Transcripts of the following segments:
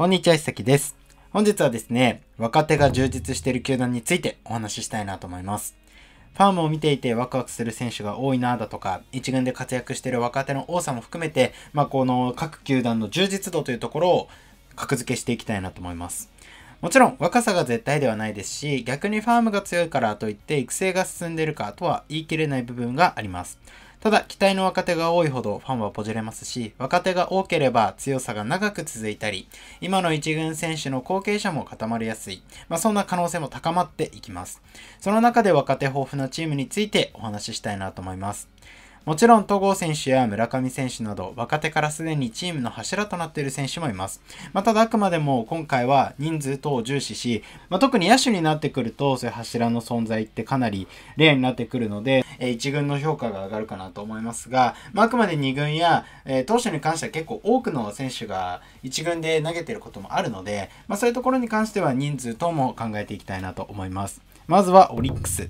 こんにちは、石崎です。本日はですね、若手が充実している球団についてお話ししたいなと思います。ファームを見ていてワクワクする選手が多いなだとか、1軍で活躍している若手の多さも含めて、まあ、この各球団の充実度というところを格付けしていきたいなと思います。もちろん若さが絶対ではないですし、逆にファームが強いからといって育成が進んでいるかとは言い切れない部分があります。ただ、期待の若手が多いほどファンはポジれますし、若手が多ければ強さが長く続いたり、今の一軍選手の後継者も固まりやすい、まあ、そんな可能性も高まっていきます。その中で若手豊富なチームについてお話ししたいなと思います。もちろん戸郷選手や村上選手など若手からすでにチームの柱となっている選手もいます。まあ、ただあくまでも今回は人数等を重視し、まあ、特に野手になってくるとそういう柱の存在ってかなりレアになってくるので、えー、1軍の評価が上がるかなと思いますが、まあ、あくまで2軍や、えー、投手に関しては結構多くの選手が1軍で投げてることもあるので、まあ、そういうところに関しては人数等も考えていきたいなと思います。まずはオリックス。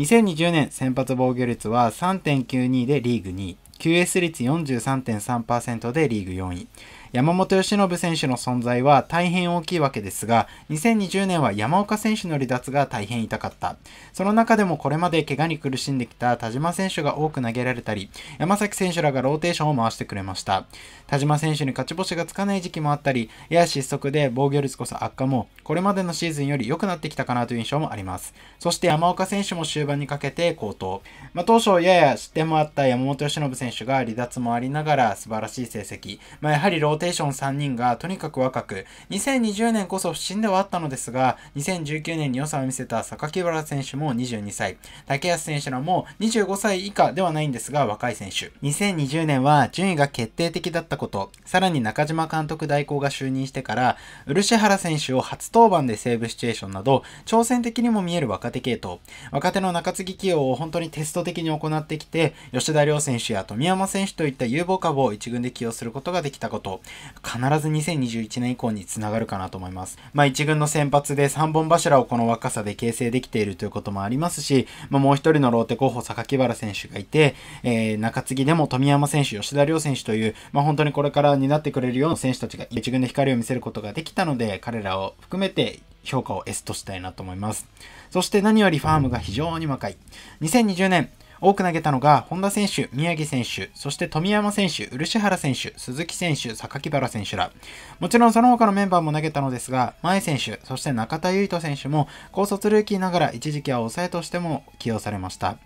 2020年先発防御率は3.92でリーグ2位、QS 率43.3%でリーグ4位、山本由伸選手の存在は大変大きいわけですが、2020年は山岡選手の離脱が大変痛かった。その中でもこれまで怪我に苦しんできた田島選手が多く投げられたり、山崎選手らがローテーションを回してくれました。田島選手に勝ち星がつかない時期もあったり、やや失速で防御率こそ悪化も、これまでのシーズンより良くなってきたかなという印象もあります。そして山岡選手も終盤にかけて好投。まあ、当初やや失点もあった山本由伸選手が離脱もありながら素晴らしい成績。まあ、やはりローテーション3人がとにかく若く、2020年こそ不振ではあったのですが、2019年に良さを見せた榊原選手も22歳、竹安選手らも25歳以下ではないんですが若い選手。2020年は順位が決定的だったこと、さらに中島監督代行が就任してから、漆原選手を初登板でセーブシチュエーションなど、挑戦的にも見える若手系統。若手の中継ぎ起用を本当にテスト的に行ってきて、吉田亮選手や富山選手といった有望株を1軍で起用することができたこと。必ず2021年以降につながるかなと思います。まあ一軍の先発で3本柱をこの若さで形成できているということもありますし、まあ、もう一人のローテ候補、榊原選手がいて、えー、中継ぎでも富山選手、吉田亮選手という、まあ本当にこれから担ってくれるような選手たちが一軍で光を見せることができたので、彼らを含めて評価を S としたいなと思います。そして何よりファームが非常に若い。2020年、多く投げたのが本田選手、宮城選手、そして富山選手、漆原選手、鈴木選手、榊原選手ら。もちろんその他のメンバーも投げたのですが、前選手、そして中田唯斗選手も高卒ルーキーながら一時期は抑えとしても起用されました。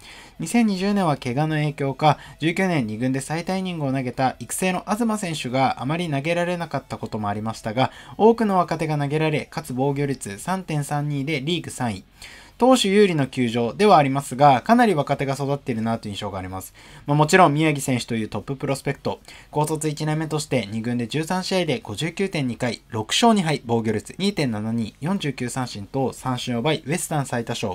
2020年は怪我の影響か、19年2軍で最多イニングを投げた育成の東選手があまり投げられなかったこともありましたが、多くの若手が投げられ、かつ防御率3.32でリーグ3位。投手有利の球場ではありますが、かなり若手が育っているなという印象があります。まあ、もちろん宮城選手というトッププロスペクト、高卒1年目として2軍で13試合で59.2回、6勝2敗、防御率2.72、49三振と三振を奪い、ウェスタン最多勝。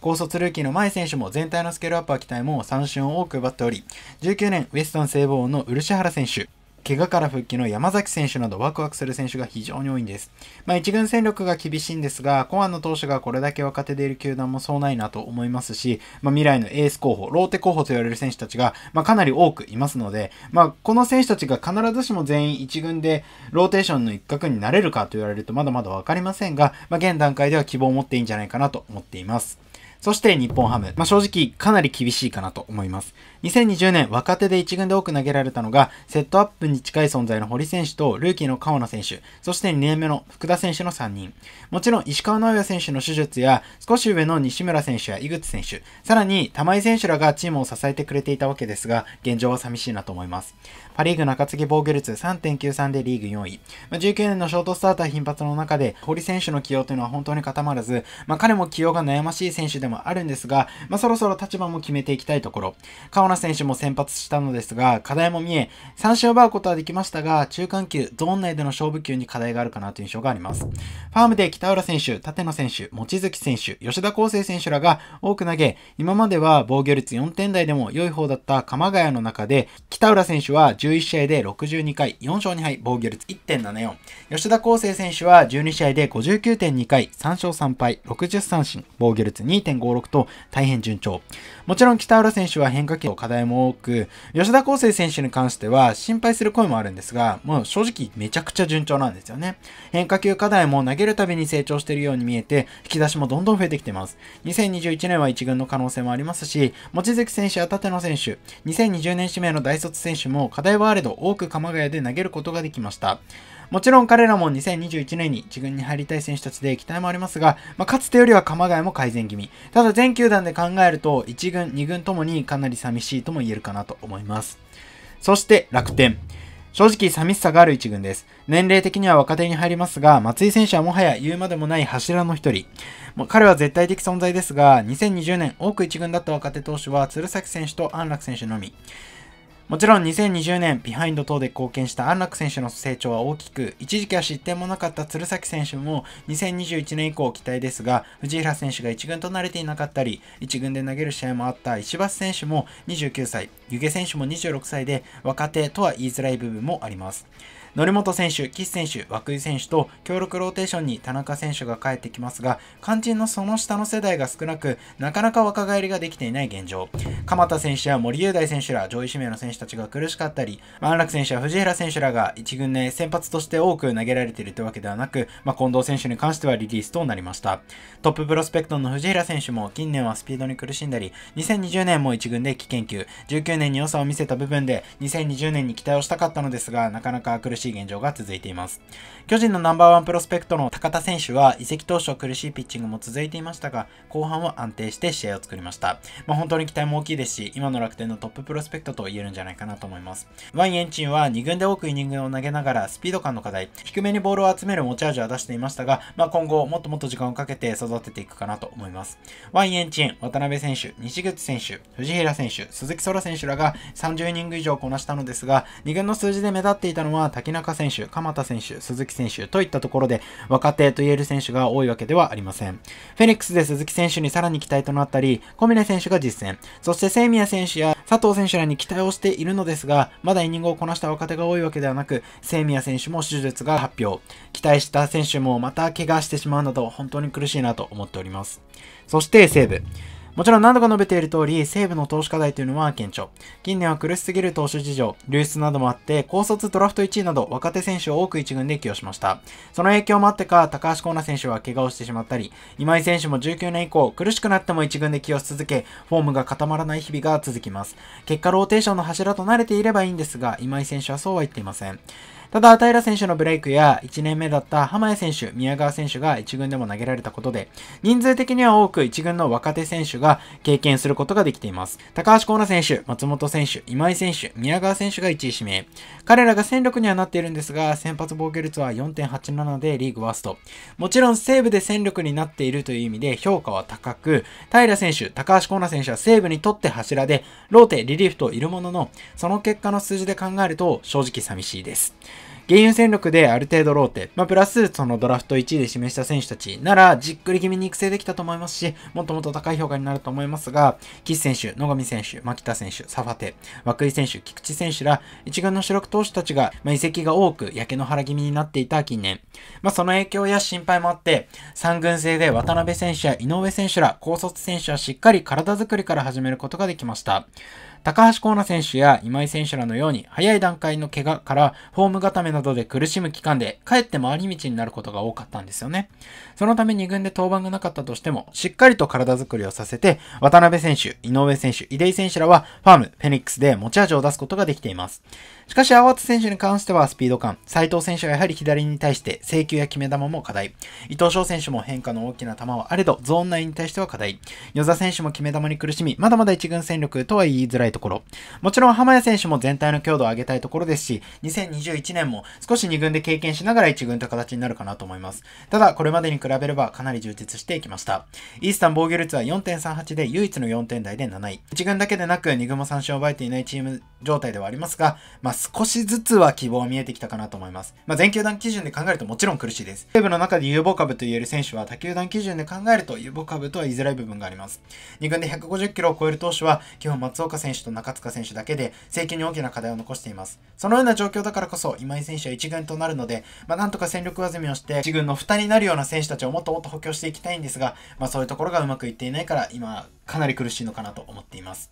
高卒ルーキーの前選手も全体のスケールアップは期待も三振を多く奪っており、19年ウェスタン聖望の漆原選手、怪我から復帰の山崎選手などワクワクする選手が非常に多いんです。まあ、一軍戦力が厳しいんですが、コアの投手がこれだけ若手でいる球団もそうないなと思いますし、まあ、未来のエース候補、ローテ候補と言われる選手たちが、まあ、かなり多くいますので、まあ、この選手たちが必ずしも全員一軍でローテーションの一角になれるかと言われるとまだまだわかりませんが、まあ、現段階では希望を持っていいんじゃないかなと思っています。そして日本ハム。まあ、正直かなり厳しいかなと思います。2020年、若手で1軍で多く投げられたのが、セットアップに近い存在の堀選手と、ルーキーの川野選手、そして2年目の福田選手の3人。もちろん、石川直也選手の手術や、少し上の西村選手や井口選手、さらに玉井選手らがチームを支えてくれていたわけですが、現状は寂しいなと思います。パリーグ中継ぎ防御率3.93でリーグ4位。ま19年のショートスターター頻発の中で、堀選手の起用というのは本当に固まらず、まあ、彼も起用が悩ましい選手でもあるんですが、まあ、そろそろ立場も決めていきたいところ。川ナ選手も先発したのですが、課題も見え、三振を奪うことはできましたが、中間級、ゾーン内での勝負級に課題があるかなという印象があります。ファームで北浦選手、立野選手、望月選手、吉田康生選手らが多く投げ、今までは防御率4点台でも良い方だった鎌ヶ谷の中で、北浦選手は11試合で62回、4勝2敗、防御率1.74。吉田康生選手は12試合で59.2回、3勝3敗、60三振、防御率2.56と大変順調。もちろん北浦選手は変化球を課題も多く、吉田康生選手に関しては心配する声もあるんですが、もう正直めちゃくちゃ順調なんですよね。変化球課題も投げるたびに成長しているように見えて、引き出しもどんどん増えてきてます。2021年は1軍の可能性もありますし、望月選手や立野選手、2020年指名の大卒選手も課題ワールド多く鎌ヶ谷で投げることができました。もちろん彼らも2021年に1軍に入りたい選手たちで期待もありますが、まあ、かつてよりは鎌ヶ谷も改善気味。ただ全球団で考えると、1軍、2軍ともにかなり寂しいとも言えるかなと思います。そして楽天。正直寂しさがある一軍です。年齢的には若手に入りますが、松井選手はもはや言うまでもない柱の一人。もう彼は絶対的存在ですが、2020年多く一軍だった若手投手は鶴崎選手と安楽選手のみ。もちろん2020年、ビハインド等で貢献した安楽選手の成長は大きく、一時期は失点もなかった鶴崎選手も2021年以降期待ですが、藤平選手が1軍と慣れていなかったり、1軍で投げる試合もあった石橋選手も29歳、湯気選手も26歳で若手とは言いづらい部分もあります。則本選手、岸選手、涌井選手と協力ローテーションに田中選手が帰ってきますが、肝心のその下の世代が少なく、なかなか若返りができていない現状。鎌田選手や森雄大選手ら上位指名の選手たちが苦しかったり、安楽選手や藤平選手らが1軍で先発として多く投げられているというわけではなく、まあ、近藤選手に関してはリリースとなりました。トッププロスペクトの藤平選手も近年はスピードに苦しんだり、2020年も1軍で危険球、19年に良さを見せた部分で、2020年に期待をしたかったのですが、なかなか苦ししい現状が続いています。巨人のナンバーワンプロスペクトの高田選手は移籍当初苦しいピッチングも続いていましたが、後半は安定して試合を作りました。まあ、本当に期待も大きいですし、今の楽天のトッププロスペクトと言えるんじゃないかなと思います。ワイン・エンチンは2軍で多くイニングを投げながらスピード感の課題、低めにボールを集める持ち味は出していましたが、まあ、今後もっともっと時間をかけて育てていくかなと思います。ワイン・エンチン、渡辺選手、西口選手、藤平選手、鈴木空選手らが30イニング以上こなしたのですが、2軍の数字で目立っていたのは竹田中選手、鎌田選手、鈴木選手といったところで若手と言える選手が多いわけではありません。フェニックスで鈴木選手にさらに期待となったり、小峰選手が実践、そして清宮選手や佐藤選手らに期待をしているのですが、まだイニングをこなした若手が多いわけではなく、清宮選手も手術が発表。期待した選手もまた怪我してしまうなど、本当に苦しいなと思っております。そして西武。もちろん何度か述べている通り、西部の投資課題というのは顕著。近年は苦しすぎる投手事情、流出などもあって、高卒ドラフト1位など若手選手を多く1軍で起用しました。その影響もあってか、高橋光成選手は怪我をしてしまったり、今井選手も19年以降、苦しくなっても1軍で起用し続け、フォームが固まらない日々が続きます。結果ローテーションの柱となれていればいいんですが、今井選手はそうは言っていません。ただ、平選手のブレイクや1年目だった浜江選手、宮川選手が1軍でも投げられたことで、人数的には多く1軍の若手選手が経験することができています。高橋光成選手、松本選手、今井選手、宮川選手が1位指名。彼らが戦力にはなっているんですが、先発防御率は4.87でリーグワースト。もちろん西部で戦力になっているという意味で評価は高く、平選手、高橋光成選手は西部にとって柱で、ローテ、リリーフといるものの、その結果の数字で考えると正直寂しいです。現有戦力である程度ローテ、まあ、プラスそのドラフト1位で指名した選手たちなら、じっくり気味に育成できたと思いますし、もっともっと高い評価になると思いますが、岸選手、野上選手、牧田選手、サファテ、涌井選手、菊池選手ら、一軍の主力投手たちが、まあ、移籍が多く、焼け野原気味になっていた近年、まあ、その影響や心配もあって、三軍制で渡辺選手や井上選手ら、高卒選手はしっかり体作りから始めることができました。高橋光成選手や今井選手らのように早い段階の怪我からフォーム固めなどで苦しむ期間でかえって回り道になることが多かったんですよね。そのため2軍で登板がなかったとしてもしっかりと体作りをさせて渡辺選手、井上選手、井出井選手らはファーム、フェニックスで持ち味を出すことができています。しかし、青津選手に関してはスピード感、斉藤選手はやはり左に対して制球や決め球も課題、伊藤翔選手も変化の大きな球はあれど、ゾーン内に対しては課題、与座選手も決め球に苦しみ、まだまだ1軍戦力とは言いづらいいところ。もちろん浜谷選手も全体の強度を上げたいところですし、2021年も少し2軍で経験しながら1軍という形になるかなと思います。ただ、これまでに比べればかなり充実していきました。イースタン防御率は4.38で唯一の4点台で7位。1軍だけでなく2軍も3勝を奪えていないチーム状態ではありますが、まあ、少しずつは希望見えてきたかなと思います。まあ、全球団基準で考えるともちろん苦しいです。西部の中で有望株と言える選手は他球団基準で考えると有望株とは言いづらい部分があります。2軍で150キロを超える投手は、基本松岡選手手と中塚選手だけで、政権に大きな課題を残しています。そのような状況だからこそ、今井選手は1軍となるので、まあ、なんとか戦力技みをして、1軍の負担になるような選手たちをもっともっと補強していきたいんですが、まあ、そういうところがうまくいっていないから、今、かなり苦しいのかなと思っています。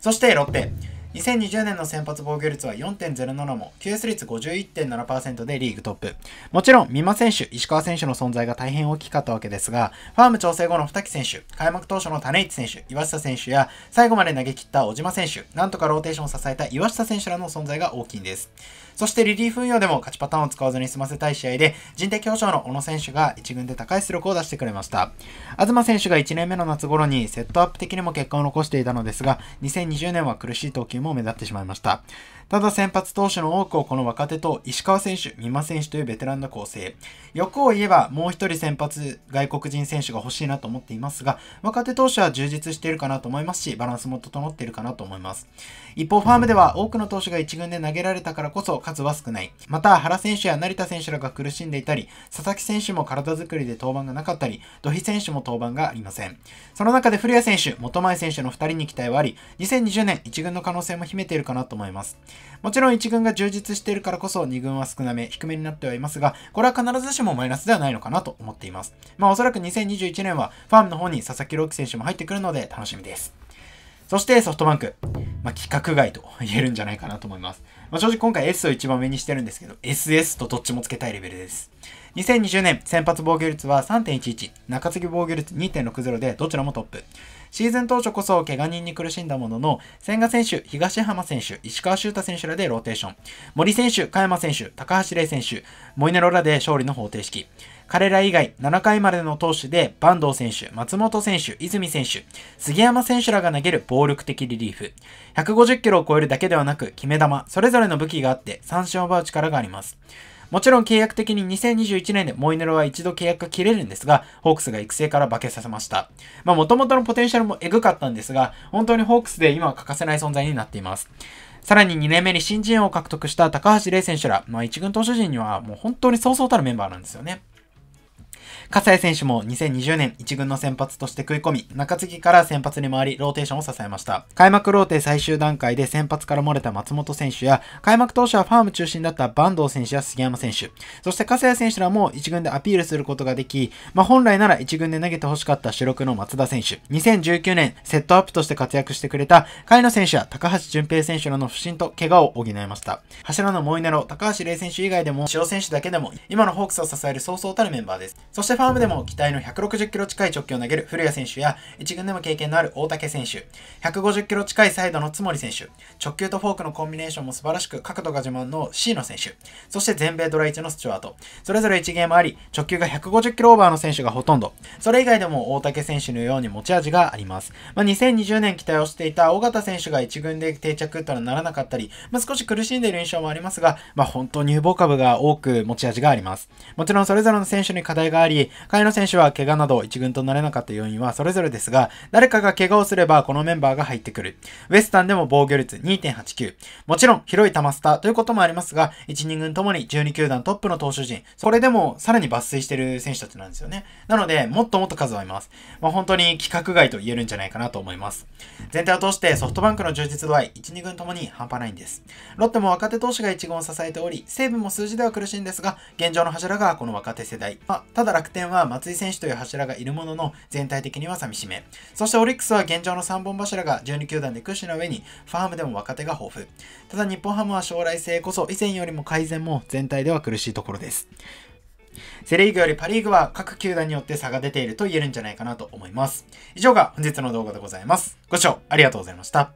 そして、ロッテ。2020年の先発防御率は4.07も、QS 率51.7%でリーグトップ。もちろん、三馬選手、石川選手の存在が大変大きかったわけですが、ファーム調整後の二木選手、開幕当初の種市選手、岩下選手や、最後まで投げ切った小島選手、なんとかローテーションを支えた岩下選手らの存在が大きいんです。そしてリリーフ運用でも勝ちパターンを使わずに済ませたい試合で、人的表彰の小野選手が1軍で高い出力を出してくれました。東選手が1年目の夏頃にセットアップ的にも結果を残していたのですが、2020年は苦しい投球球も目立ってしまいました。ただ先発投手の多くをこの若手と石川選手、三馬選手というベテランの構成。欲を言えばもう1人先発外国人選手が欲しいなと思っていますが、若手投手は充実しているかなと思いますし、バランスも整っているかなと思います。一方ファームでは多くの投手が1軍で投げられたからこそ数は少ない。また原選手や成田選手らが苦しんでいたり、佐々木選手も体作りで登板がなかったり、土肥選手も登板がありません。その中で古谷選手、元前選手の2人に期待はあり、2020年1軍の可能性性も秘めているかなと思います。もちろん1軍が充実しているからこそ2軍は少なめ、低めになってはいますが、これは必ずしもマイナスではないのかなと思っています。まあおそらく2021年はファームの方に佐々木朗希選手も入ってくるので楽しみです。そしてソフトバンク。まあ、規格外と言えるんじゃないかなと思います。まあ、正直今回 S を一番上にしてるんですけど、SS とどっちもつけたいレベルです。2020年先発防御率は3.11、中継ぎ防御率2.60でどちらもトップ。シーズン当初こそ怪我人に苦しんだものの、千賀選手、東浜選手、石川修太選手らでローテーション、森選手、加山選手、高橋玲選手、モイネロらで勝利の方程式、彼ら以外7回までの投手で坂東選手、松本選手、泉選手、杉山選手らが投げる暴力的リリーフ。150キロを超えるだけではなく、決め球、それぞれの武器があって三振を奪う力があります。もちろん契約的に2021年でモイネロは一度契約が切れるんですが、ホークスが育成から化けさせました。まあ元々のポテンシャルもエグかったんですが、本当にホークスで今は欠かせない存在になっています。さらに2年目に新人王を獲得した高橋玲選手ら、まあ、一軍投手陣にはもう本当にそうそうたるメンバーなんですよね。笠谷選手も2020年1軍の先発として食い込み、中継ぎから先発に回り、ローテーションを支えました。開幕ローテ最終段階で先発から漏れた松本選手や、開幕当初はファーム中心だった坂東選手や杉山選手、そして笠谷選手らも1軍でアピールすることができ、まあ、本来なら1軍で投げて欲しかった主力の松田選手、2019年セットアップとして活躍してくれた、甲斐野選手や高橋純平選手らの不振と怪我を補いました。柱のモイネロ、高橋玲選手以外でも、塩選手だけでも、今のホークスを支えるそうそうたるメンバーです。そしてファームでも期待の160キロ近い直球を投げる古谷選手や、1軍でも経験のある大竹選手、150キロ近いサイドの津森選手、直球とフォークのコンビネーションも素晴らしく角度が自慢の C の選手、そして全米ドラ1のスチュワート、それぞれ1ゲームあり、直球が150キロオーバーの選手がほとんど、それ以外でも大竹選手のように持ち味があります。まあ、2020年期待をしていた尾形選手が1軍で定着とはならなかったり、まあ、少し苦しんでいる印象もありますが、まあ、本当に有望株が多く持ち味があります。もちろんそれぞれの選手に課題があり、り、野選手は怪我など1軍となれなかった要因はそれぞれですが、誰かが怪我をすればこのメンバーが入ってくる。ウエスタンでも防御率2.89。もちろん、広い球スターということもありますが、1、2軍ともに12球団トップの投手陣、それでもさらに抜粋してる選手たちなんですよね。なので、もっともっと数はいます。まあ、本当に規格外と言えるんじゃないかなと思います。全体を通してソフトバンクの充実度合い、1、2軍ともに半端ないんです。ロッテも若手投手が1軍を支えており、西武も数字では苦しいんですが、現状の柱がこの若手世代。まあ、ただ楽天点は松井選手という柱がいるものの、全体的には寂しめ。そしてオリックスは現状の3本柱が12球団で屈指の上に、ファームでも若手が豊富。ただ日本ハムは将来性こそ以前よりも改善も全体では苦しいところです。セリーグよりパリーグは各球団によって差が出ていると言えるんじゃないかなと思います。以上が本日の動画でございます。ご視聴ありがとうございました。